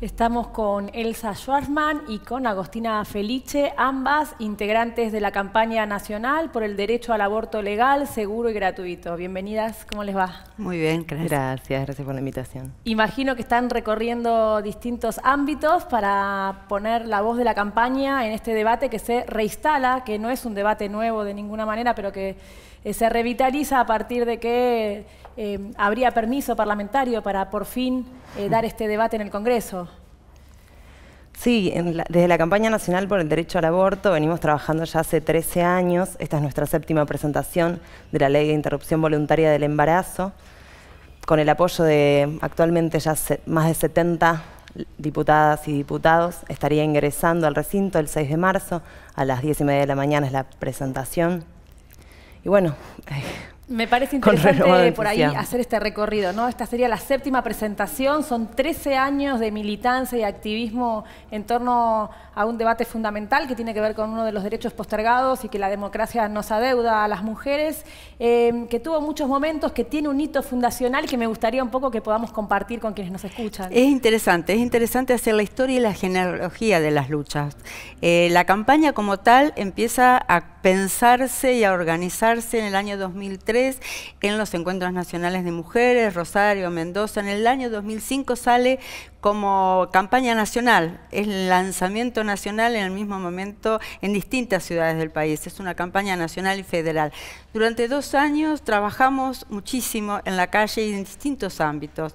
Estamos con Elsa Schwarzman y con Agostina Felice, ambas integrantes de la campaña nacional por el derecho al aborto legal, seguro y gratuito. Bienvenidas, ¿cómo les va? Muy bien, gracias. Gracias, gracias por la invitación. Imagino que están recorriendo distintos ámbitos para poner la voz de la campaña en este debate que se reinstala, que no es un debate nuevo de ninguna manera, pero que eh, se revitaliza a partir de que Em, habría permiso parlamentario para por fin eh, dar este debate en el Congreso. Sí, desde la campaña nacional por el derecho al aborto venimos trabajando ya hace 13 años. Esta es nuestra séptima presentación de la ley de interrupción voluntaria del embarazo, con el apoyo de actualmente ya más de 70 diputadas y diputados. Estaría ingresando al recinto el 6 de marzo, a las 10 y media de la mañana es la presentación. Y bueno, eh, me parece interesante por ahí hacer este recorrido, ¿no? Esta sería la séptima presentación, son 13 años de militancia y activismo en torno a un debate fundamental que tiene que ver con uno de los derechos postergados y que la democracia nos adeuda a las mujeres, eh, que tuvo muchos momentos, que tiene un hito fundacional que me gustaría un poco que podamos compartir con quienes nos escuchan. Es interesante, es interesante hacer la historia y la genealogía de las luchas. Eh, la campaña como tal empieza a pensarse y a organizarse en el año 2003 en los encuentros nacionales de mujeres, Rosario, Mendoza. En el año 2005 sale como campaña nacional, es lanzamiento nacional en el mismo momento en distintas ciudades del país, es una campaña nacional y federal. Durante dos años trabajamos muchísimo en la calle y en distintos ámbitos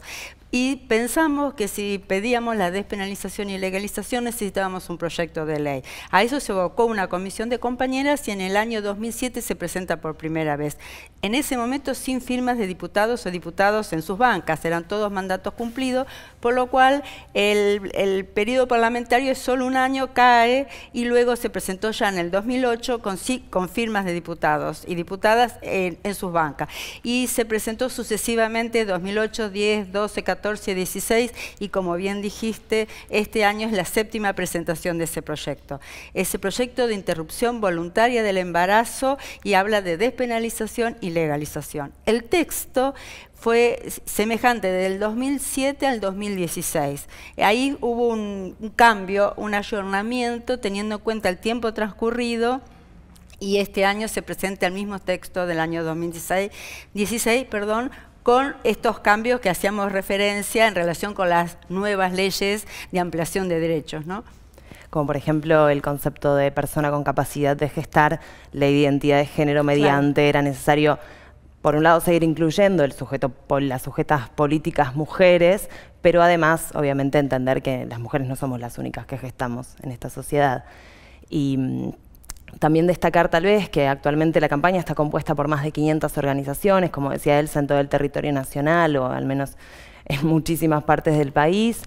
y pensamos que si pedíamos la despenalización y legalización necesitábamos un proyecto de ley. A eso se evocó una comisión de compañeras y en el año 2007 se presenta por primera vez. En ese momento sin firmas de diputados o diputados en sus bancas, eran todos mandatos cumplidos, por lo cual el, periodo parlamentario es solo un año, cae y luego se presentó ya en el 2008 con, con firmas de diputados y diputadas en, en sus bancas. Y se presentó sucesivamente 2008, 10, 12, 14, y como bien dijiste, este año es la séptima presentación de ese proyecto. Ese proyecto de interrupción voluntaria del embarazo y habla de despenalización y legalización. El texto fue semejante del 2007 al 2016. Ahí hubo un, cambio, un ayornamiento, teniendo en cuenta el tiempo transcurrido y este año se presenta el mismo texto del año 2016, 16, perdón, con estos cambios que hacíamos referencia en relación con las nuevas leyes de ampliación de derechos. ¿no? como por ejemplo el concepto de persona con capacidad de gestar la identidad de género mediante, era necesario, por un lado, seguir incluyendo el sujeto, las sujetas políticas mujeres, pero además, obviamente, entender que las mujeres no somos las únicas que gestamos en esta sociedad. Y mm, también destacar tal vez que actualmente la campaña está compuesta por más de 500 organizaciones, como decía Elsa, en todo el territorio nacional o al menos en muchísimas partes del país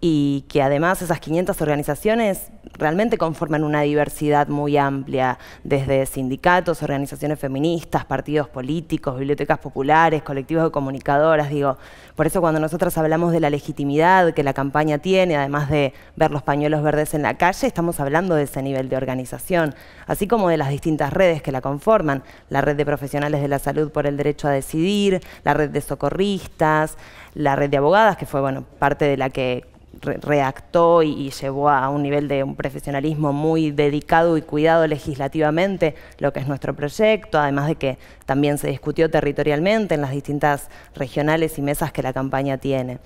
y que además esas 500 organizaciones realmente conforman una diversidad muy amplia, desde sindicatos, organizaciones feministas, partidos políticos, bibliotecas populares, colectivos de comunicadoras, digo, por eso cuando nosotras hablamos de la legitimidad que la campaña tiene, además de ver los pañuelos verdes en la calle, estamos hablando de ese nivel de organización, así como de las distintas redes que la conforman, la red de profesionales de la salud por el derecho a decidir, la red de socorristas, la red de abogadas, que fue bueno, parte de la que reactó redactó y, llevó a un nivel de un profesionalismo muy dedicado y cuidado legislativamente lo que es nuestro proyecto, además de que también se discutió territorialmente en las distintas regionales y mesas que la campaña tiene.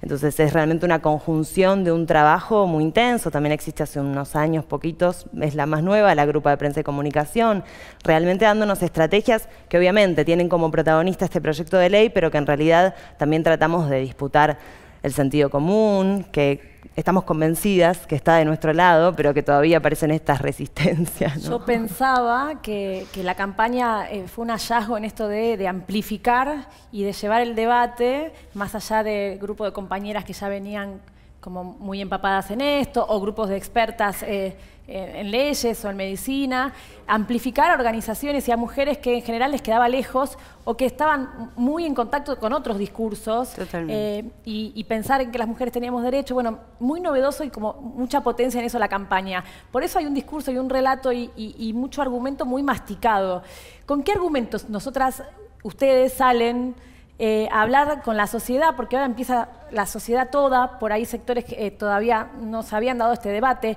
Entonces es realmente una conjunción de un trabajo muy intenso, también existe hace unos años, poquitos, es la más nueva, la Grupa de Prensa y Comunicación, realmente dándonos estrategias que obviamente tienen como protagonista este proyecto de ley, pero que en realidad también tratamos de disputar el sentido común, que estamos convencidas que está de nuestro lado, pero que todavía aparecen estas resistencias. Yo pensaba que, la campaña eh, fue un hallazgo en esto de, de, amplificar y de llevar el debate más allá del grupo de compañeras que ya venían como muy empapadas en esto, o grupos de expertas eh, eh, en leyes o en medicina, amplificar a organizaciones y a mujeres que en general les quedaba lejos o que estaban muy en contacto con otros discursos eh, y, pensar en que las mujeres teníamos derecho, bueno, muy novedoso y como mucha potencia en eso la campaña. Por eso hay un discurso y un relato y, y mucho argumento muy masticado. ¿Con qué argumentos nosotras, ustedes salen? Eh, hablar con la sociedad, porque ahora empieza la sociedad toda, por ahí sectores que eh, todavía no se habían dado este debate,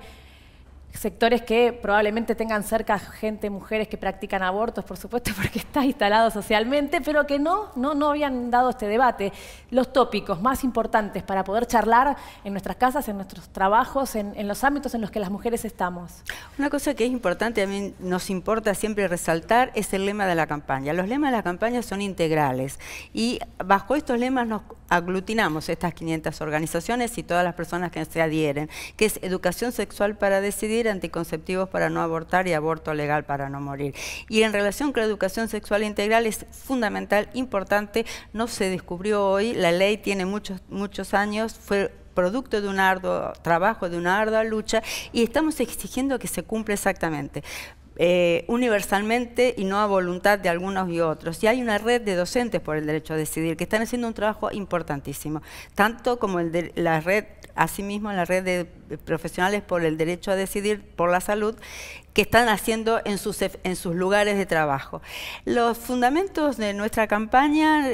sectores que probablemente tengan cerca gente, mujeres que practican abortos, por supuesto, porque está instalado socialmente, pero que no, no, habían dado este debate. Los tópicos más importantes para poder charlar en nuestras casas, en nuestros trabajos, en, en los ámbitos en los que las mujeres estamos. Una cosa que es importante, a mí nos importa siempre resaltar, es el lema de la campaña. Los lemas de la campaña son integrales y bajo estos lemas nos aglutinamos estas 500 organizaciones y todas las personas que se adhieren, que es educación sexual para decidir, anticonceptivos para no abortar y aborto legal para no morir. Y en relación con la educación sexual integral es fundamental, importante, no se descubrió hoy, la ley tiene muchos, muchos años, fue producto de un arduo trabajo, de una ardua lucha, y estamos exigiendo que se cumpla exactamente. Eh, universalmente y no a voluntad de algunos y otros. Y hay una red de docentes por el derecho a decidir que están haciendo un trabajo importantísimo, tanto como el de la red asimismo en la red de profesionales por el derecho a decidir por la salud que están haciendo en sus, lugares de trabajo. Los fundamentos de nuestra campaña,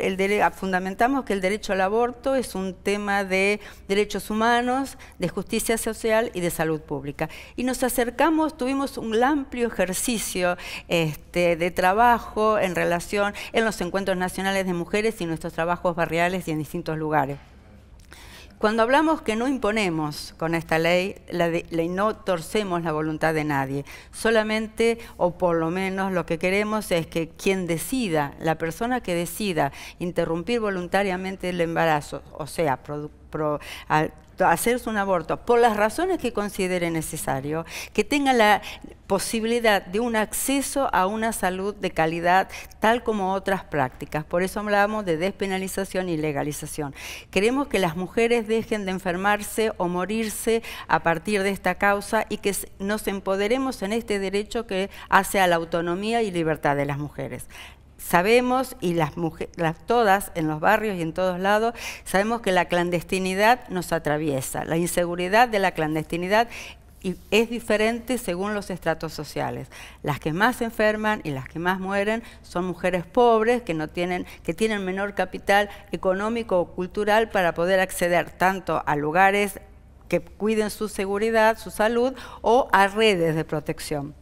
ah, fundamentamos que el derecho al aborto es un tema de derechos humanos, de justicia social y de salud pública. Y nos acercamos, tuvimos un amplio ejercicio este, de trabajo en relación en los encuentros nacionales de mujeres y nuestros trabajos barriales y en distintos lugares. Cuando hablamos que no imponemos con esta ley la no torcemos la voluntad de nadie, solamente o por lo menos lo que queremos es que quien decida, la persona que decida interrumpir voluntariamente el embarazo, o sea, pro, hacerse un aborto por las razones que considere necesario, que tenga la posibilidad de un acceso a una salud de calidad tal como otras prácticas. Por eso hablamos de despenalización y legalización. Queremos que las mujeres dejen de enfermarse o morirse a partir de esta causa y que nos empoderemos en este derecho que hace a la autonomía y libertad de las mujeres sabemos, y las, todas en los barrios y en todos lados, sabemos que la clandestinidad nos atraviesa. La inseguridad de la clandestinidad es diferente según los estratos sociales. Las que más se enferman y las que más mueren son mujeres pobres que no tienen que tienen menor capital económico o cultural para poder acceder tanto a lugares que cuiden su seguridad, su salud o a redes de protección.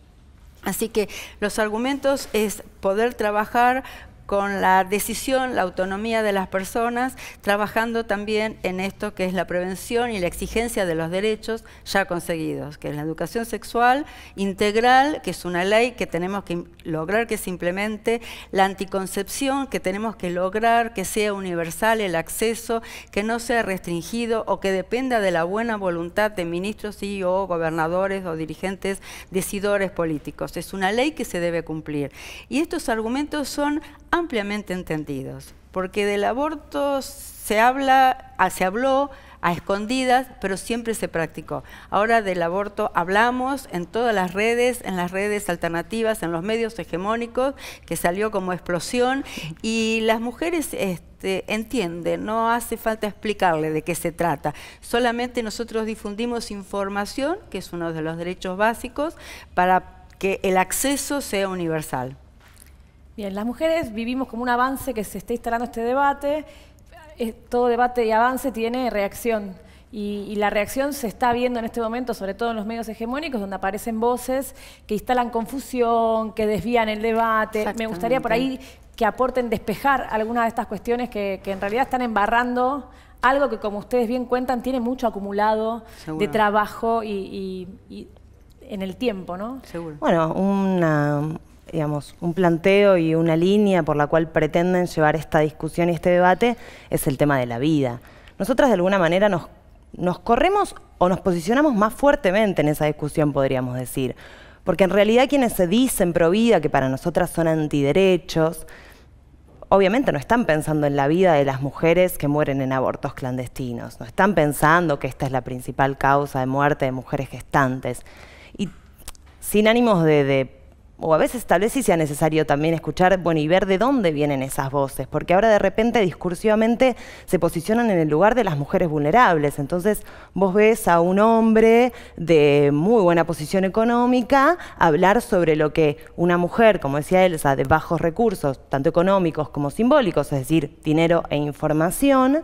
Así que los argumentos es poder trabajar con la decisión, la autonomía de las personas, trabajando también en esto que es la prevención y la exigencia de los derechos ya conseguidos, que es la educación sexual integral, que es una ley que tenemos que lograr que se implemente, la anticoncepción, que tenemos que lograr que sea universal el acceso, que no sea restringido o que dependa de la buena voluntad de ministros y o gobernadores o dirigentes decidores políticos. Es una ley que se debe cumplir. Y estos argumentos son ampliamente entendidos, porque del aborto se habla, ah, se habló a escondidas, pero siempre se practicó. Ahora del aborto hablamos en todas las redes, en las redes alternativas, en los medios hegemónicos, que salió como explosión, y las mujeres este, entienden, no hace falta explicarle de qué se trata. Solamente nosotros difundimos información, que es uno de los derechos básicos, para que el acceso sea universal. Bien, las mujeres vivimos como un avance que se está instalando este debate. Todo debate y avance tiene reacción. Y, la reacción se está viendo en este momento, sobre todo en los medios hegemónicos, donde aparecen voces que instalan confusión, que desvían el debate. Me gustaría por ahí que aporten despejar algunas de estas cuestiones que, que en realidad están embarrando algo que, como ustedes bien cuentan, tiene mucho acumulado de trabajo y, en el tiempo, ¿no? Seguro. Bueno, una, digamos, un planteo y una línea por la cual pretenden llevar esta discusión y este debate es el tema de la vida. Nosotras de alguna manera nos, corremos o nos posicionamos más fuertemente en esa discusión, podríamos decir. Porque en realidad quienes se dicen pro vida, que para nosotras son antiderechos, obviamente no están pensando en la vida de las mujeres que mueren en abortos clandestinos, no están pensando que esta es la principal causa de muerte de mujeres gestantes. Y sin ánimos de o a veces tal vez sí sea necesario también escuchar, bueno, y ver de dónde vienen esas voces, porque ahora de repente discursivamente se posicionan en el lugar de las mujeres vulnerables. Entonces vos ves a un hombre de muy buena posición económica hablar sobre lo que una mujer, como decía Elsa, de bajos recursos, tanto económicos como simbólicos, es decir, dinero e información,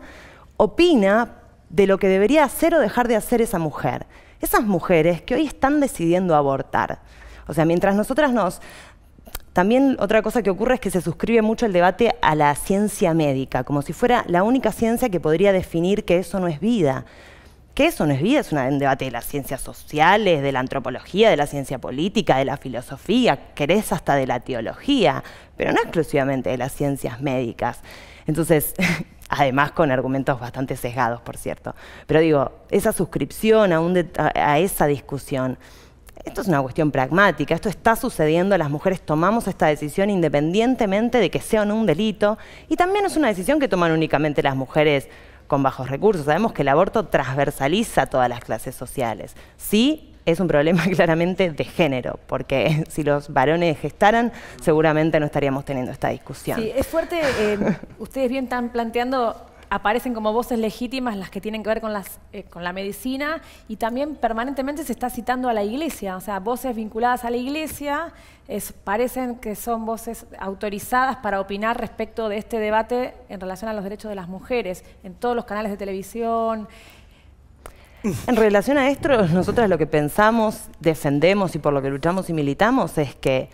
opina de lo que debería hacer o dejar de hacer esa mujer. Esas mujeres que hoy están decidiendo abortar. O sea, mientras nosotras nos... También otra cosa que ocurre es que se suscribe mucho el debate a la ciencia médica, como si fuera la única ciencia que podría definir que eso no es vida. Que eso no es vida, es un debate de las ciencias sociales, de la antropología, de la ciencia política, de la filosofía, querés hasta de la teología, pero no exclusivamente de las ciencias médicas. Entonces, además con argumentos bastante sesgados, por cierto. Pero digo, esa suscripción a, a esa discusión esto es una cuestión pragmática, esto está sucediendo, las mujeres tomamos esta decisión independientemente de que sea o no un delito, y también es una decisión que toman únicamente las mujeres con bajos recursos. Sabemos que el aborto transversaliza todas las clases sociales. Sí, es un problema claramente de género, porque si los varones gestaran, seguramente no estaríamos teniendo esta discusión. Sí, es fuerte, eh, ustedes bien están planteando aparecen como voces legítimas las que tienen que ver con, las, eh, con la medicina y también permanentemente se está citando a la iglesia, o sea, voces vinculadas a la iglesia es, parecen que son voces autorizadas para opinar respecto de este debate en relación a los derechos de las mujeres en todos los canales de televisión. En relación a esto, nosotros lo que pensamos, defendemos y por lo que luchamos y militamos es que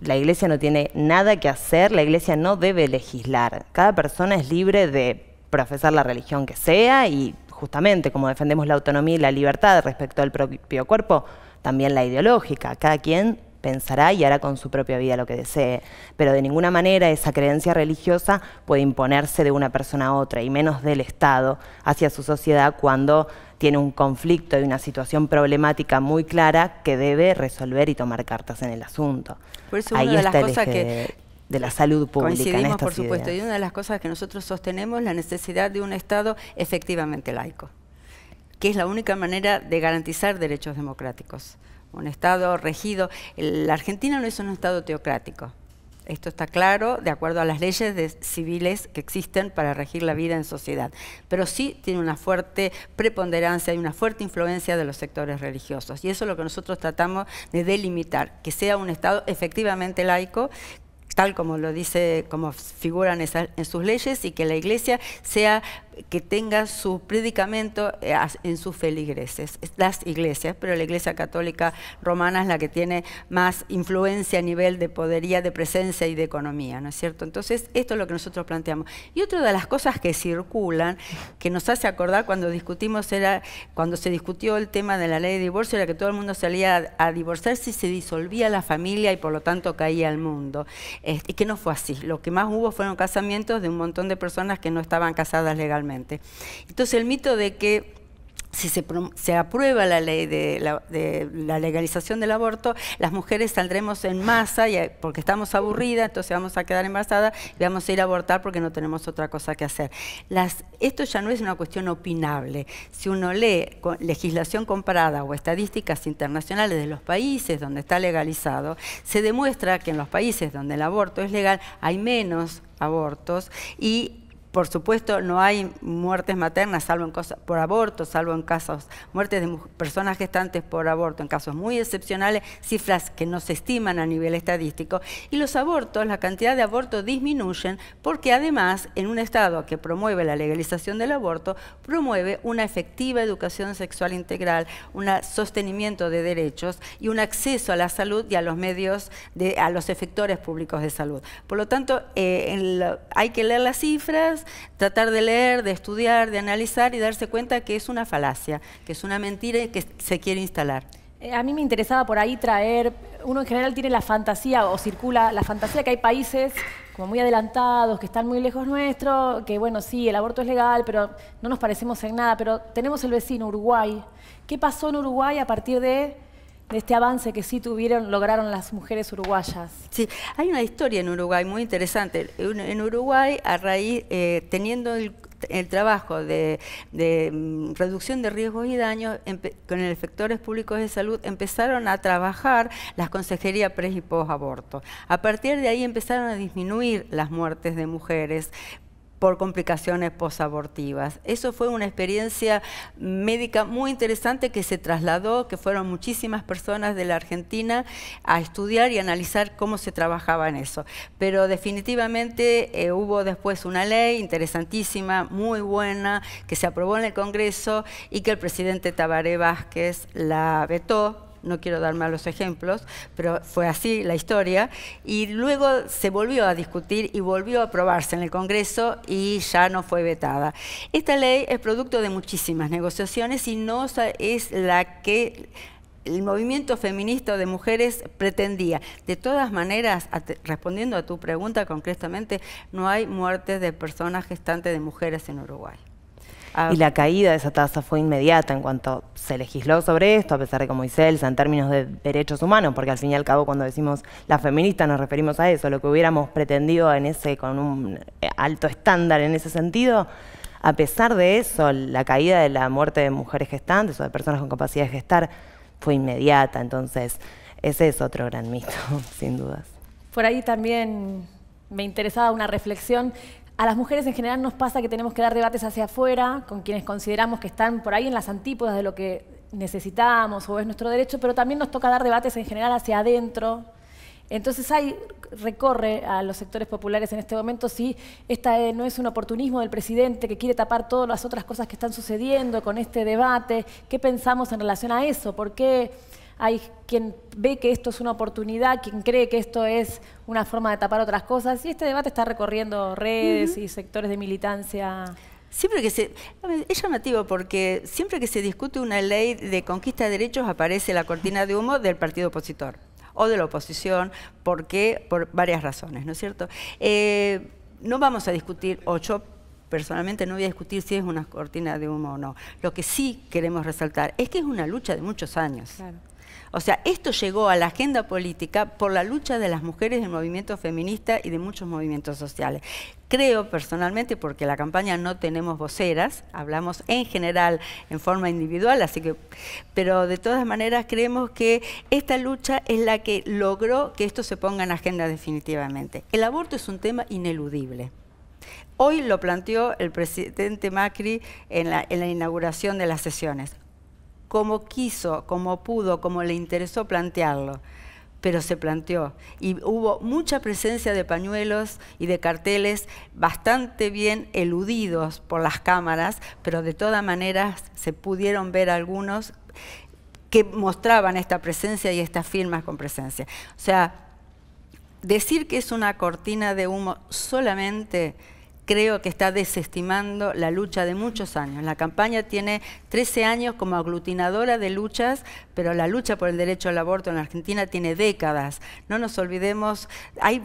la iglesia no tiene nada que hacer, la iglesia no debe legislar. Cada persona es libre de profesar la religión que sea y justamente como defendemos la autonomía y la libertad respecto al propio cuerpo, también la ideológica. Cada quien pensará y hará con su propia vida lo que desee, pero de ninguna manera esa creencia religiosa puede imponerse de una persona a otra, y menos del Estado hacia su sociedad cuando tiene un conflicto y una situación problemática muy clara que debe resolver y tomar cartas en el asunto. Por eso Ahí una de las cosas que, de la salud pública. Coincidimos, por supuesto, y una de las cosas que nosotros sostenemos ...es la necesidad de un Estado efectivamente laico, que es la única manera de garantizar derechos democráticos. Un Estado regido. La Argentina no es un Estado teocrático. Esto está claro de acuerdo a las leyes civiles que existen para regir la vida en sociedad. Pero sí tiene una fuerte preponderancia y una fuerte influencia de los sectores religiosos. Y eso es lo que nosotros tratamos de delimitar, que sea un Estado efectivamente laico, tal como lo dice, como figuran en sus leyes, y que la iglesia sea, que tenga su predicamento eh, en sus feligreses, las iglesias, pero la iglesia católica romana es la que tiene más influencia a nivel de podería, de presencia y de economía, ¿no es cierto? Entonces, esto es lo que nosotros planteamos. Y otra de las cosas que circulan, que nos hace acordar cuando discutimos, era cuando se discutió el tema de la ley de divorcio, era que todo el mundo salía a, divorciarse y se disolvía la familia y por lo tanto caía el mundo. Este, y que no fue así. Lo que más hubo fueron casamientos de un montón de personas que no estaban casadas legalmente. Entonces el mito de que si se, aprueba la ley de la, legalización del aborto, las mujeres saldremos en masa eh, porque estamos aburridas, entonces vamos a quedar embarazadas y vamos a ir a abortar porque no tenemos otra cosa que hacer. esto ya no es una cuestión opinable. Si uno lee legislación comparada o estadísticas internacionales de los países donde está legalizado, se demuestra que en los países donde el aborto es legal hay menos abortos y por supuesto, no hay muertes maternas, salvo en cosas, por aborto, salvo en casos, muertes de personas gestantes por aborto, en casos muy excepcionales, cifras que no se estiman a nivel estadístico. Y los abortos, la cantidad de abortos disminuyen porque además en un Estado que promueve la legalización del aborto, promueve una efectiva educación sexual integral, un sostenimiento de derechos y un acceso a la salud y a los medios, de, a los efectores públicos de salud. Por lo tanto, eh, hay que leer las cifras, tratar de leer, de estudiar, de analizar y darse cuenta que es una falacia, que es una mentira y que se quiere instalar. Eh, a mí me interesaba por ahí traer, uno en general tiene la fantasía o circula la fantasía que hay países como muy adelantados, que están muy lejos nuestro, que bueno, sí, el aborto es legal, pero no nos parecemos en nada, pero tenemos el vecino Uruguay. ¿Qué pasó en Uruguay a partir de de este avance que sí tuvieron, lograron las mujeres uruguayas. Sí, hay una historia en Uruguay muy interesante. En Uruguay, a raíz, eh, teniendo el, trabajo de, mm, reducción de riesgos y daños con el efectores públicos de salud, empezaron a trabajar las consejerías pre y post aborto. A partir de ahí empezaron a disminuir las muertes de mujeres por complicaciones posabortivas. Eso fue una experiencia médica muy interesante que se trasladó, que fueron muchísimas personas de la Argentina a estudiar y analizar cómo se trabajaba en eso. Pero definitivamente eh, hubo después una ley interesantísima, muy buena, que se aprobó en el Congreso y que el presidente Tabaré Vázquez la vetó no quiero dar malos ejemplos, pero fue así la historia, y luego se volvió a discutir y volvió a aprobarse en el Congreso y ya no fue vetada. Esta ley es producto de muchísimas negociaciones y no es la que el movimiento feminista de mujeres pretendía. De todas maneras, respondiendo a tu pregunta concretamente, no hay muertes de personas gestantes de mujeres en Uruguay. Ah. Y la caída de esa tasa fue inmediata en cuanto se legisló sobre esto, a pesar de, como dice Elsa, en términos de derechos humanos, porque al fin y al cabo cuando decimos la feminista nos referimos a eso, lo que hubiéramos pretendido en ese, con un eh, alto estándar en ese sentido, a pesar de eso, la caída de la muerte de mujeres gestantes o de personas con capacidad de gestar fue inmediata. Entonces, ese es otro gran mito, sin dudas. Por ahí también me interesaba una reflexión a las mujeres en general nos pasa que tenemos que dar debates hacia afuera, con quienes consideramos que están por ahí en las antípodas de lo que necesitamos o es nuestro derecho, pero también nos toca dar debates en general hacia adentro. Entonces hay, recorre a los sectores populares en este momento si esta eh, no es un oportunismo del presidente que quiere tapar todas las otras cosas que están sucediendo con este debate. ¿Qué pensamos en relación a eso? ¿Por qué? hay quien ve que esto es una oportunidad, quien cree que esto es una forma de tapar otras cosas, y este debate está recorriendo redes y sectores de militancia. Siempre que se. Es llamativo porque siempre que se discute una ley de conquista de derechos aparece la cortina de humo del partido opositor o de la oposición, porque por varias razones, ¿no es cierto? Eh, no vamos a discutir, o yo personalmente no voy a discutir si es una cortina de humo o no. Lo que sí queremos resaltar es que es una lucha de muchos años. O sea, esto llegó a la agenda política por la lucha de las mujeres del movimiento feminista y de muchos movimientos sociales. Creo personalmente, porque en la campaña no tenemos voceras, hablamos en general en forma individual, así que, pero de todas maneras creemos que esta lucha es la que logró que esto se ponga en agenda definitivamente. El aborto es un tema ineludible. Hoy lo planteó el presidente Macri en la, en la inauguración de las sesiones como quiso, como pudo, como le interesó plantearlo pero se planteó. Y hubo mucha presencia de pañuelos y de carteles bastante bien eludidos por las cámaras, pero de todas maneras se pudieron ver algunos que mostraban esta presencia y estas firmas con presencia. O sea, decir que es una cortina de humo solamente creo que está desestimando la lucha de muchos años. La campaña tiene 13 años como aglutinadora de luchas, pero la lucha por el derecho al aborto en Argentina tiene décadas. No nos olvidemos, hay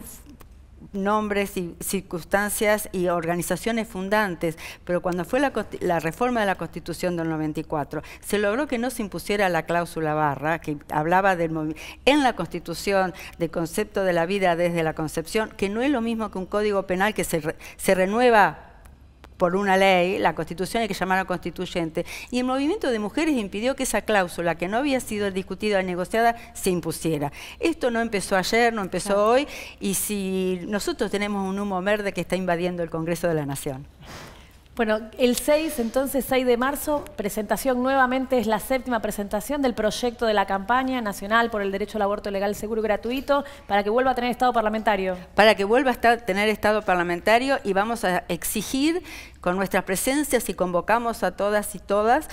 nombres y circunstancias y organizaciones fundantes, pero cuando fue la, reforma de la Constitución del 94, se logró que no se impusiera la cláusula barra, que hablaba del en la Constitución del concepto de la vida desde la concepción, que no es lo mismo que un código penal que se, se renueva por una ley, la constitución, hay que llamaron constituyente. Y el movimiento de mujeres impidió que esa cláusula, que no había sido discutida, negociada, se impusiera. Esto no empezó ayer, no empezó hoy, y si nosotros tenemos un humo verde que está invadiendo el Congreso de la Nación. Bueno, el 6, entonces 6 de marzo, presentación nuevamente, es la séptima presentación del proyecto de la campaña nacional por el derecho al aborto legal seguro y gratuito para que vuelva a tener estado parlamentario. Para que vuelva a tener estado parlamentario y vamos a exigir con nuestras presencias y convocamos a todas y todas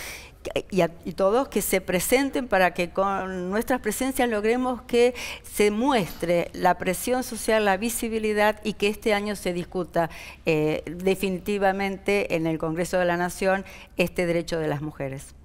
y, a, todos que se presenten para que con nuestras presencias logremos que se muestre la presión social, la visibilidad y que este año se discuta eh, definitivamente en el Congreso de la Nación este derecho de las mujeres.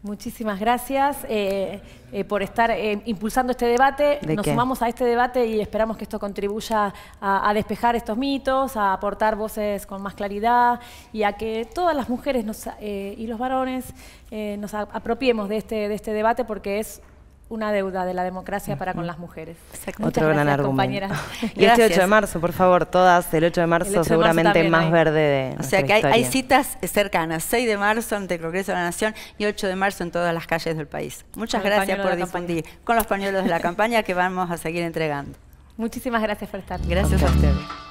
Muchísimas gracias eh, eh, por estar eh, impulsando este debate. Nos sumamos a este debate y esperamos que esto contribuya a, despejar estos mitos, a aportar voces con más claridad y a que todas las mujeres y los varones nos apropiemos de este, de este debate porque es una deuda de la democracia para con las mujeres. Exacto. Otro argumento. Y este 8 de marzo, por favor, todas, el 8 de marzo, seguramente más verde de. O sea que hay, citas cercanas, 6 de marzo ante el Congreso de la Nación y 8 de marzo en todas las calles del país. Muchas gracias por difundir con los pañuelos de la campaña que vamos a seguir entregando. Muchísimas gracias por estar. Gracias a ustedes.